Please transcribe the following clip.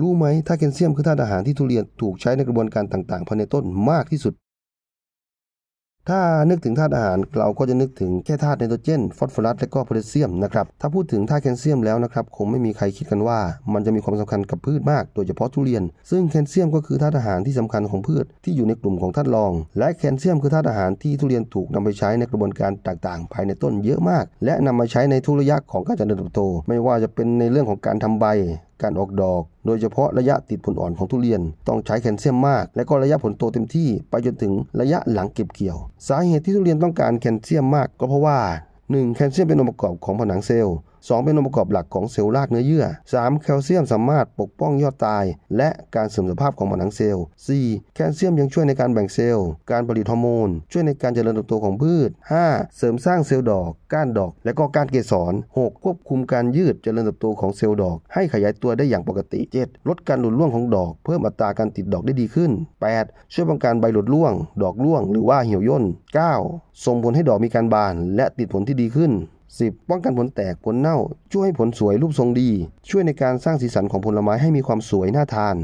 รู้ไหมธาตุแคลเซียมคือธาตุอาหารที่ทุเรียนถูกใช้ในกระบวนการต่างๆภายในต้นมากที่สุด ถ้านึกถึงธาตุอาหารเราก็จะนึกถึงแค่ธาตุไนโตรเจนฟอสฟอรัส และก็โพแทสเซียมนะครับถ้าพูดถึงธาตุแคลเซียมแล้วนะครับคงไม่มีใครคิดกันว่ามันจะมีความสำคัญกับพืชมากโดยเฉพาะทุเรียน ซึ่งแคลเซียมก็คือธาตุอาหารที่สำคัญของพืชที่อยู่ในกลุ่มของธาตุรอง และแคลเซียมคือธาตุอาหารที่ทุเรียนถูกนำไปใช้ในกระบวนการต่างๆ ภายในต้นเยอะมาก และนำมาใช้ในทุกระยะของการเจริญเติบโต ไม่ว่าจะเป็นในเรื่องของการทำใบการออกดอก โดยเฉพาะระยะติดผลอ่อนของทุเรียน ต้องใช้แคลเซียมมาก และก็ระยะผลโตเต็มที่ไปจนถึงระยะหลังเก็บเกี่ยว สาเหตุที่ทุเรียนต้องการแคลเซียมมากก็เพราะว่า 1. แคลเซียมเป็นองค์ประกอบของผนังเซลล์2เป็นองค์ประกอบหลักของเซลล์รากเนื้อเยื่อ 3แคลเซียมสามารถปกป้องยอดตายและการเสื่อมสภาพของผนังเซลล์ 4. แคลเซียมยังช่วยในการแบ่งเซลล์ การผลิตฮอร์โมน ช่วยในการเจริญเติบโตของพืช 5. เสริมสร้างเซลล์ดอก ก้านดอก และก็ก้านเกสร 6. ควบคุมการยืดเจริญเติบโตของเซลล์ดอกให้ขยายตัวได้อย่างปกติ 7. ลดการหลุดร่วงของดอกเพิ่มอัตราการติดดอกได้ดีขึ้น 8. ช่วยป้องกันใบหลุดร่วง ดอกร่วงหรือว่าเหี่ยวย่น 9. ส่งผลให้ดอกมีการบานและติดผลที่ดีขึ้น 10. ป้องกันผลแตกผลเน่าช่วยให้ผลสวยรูปทรงดี ช่วยในการสร้างสีสันของผลไม้ให้มีความสวยน่าทาน